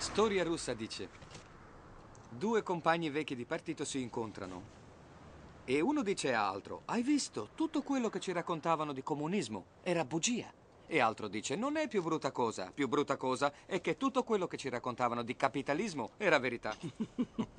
Storia russa dice, due compagni vecchi di partito si incontrano e uno dice a altro, hai visto, tutto quello che ci raccontavano di comunismo era bugia. E altro dice, non è più brutta cosa, più brutta cosa è che tutto quello che ci raccontavano di capitalismo era verità.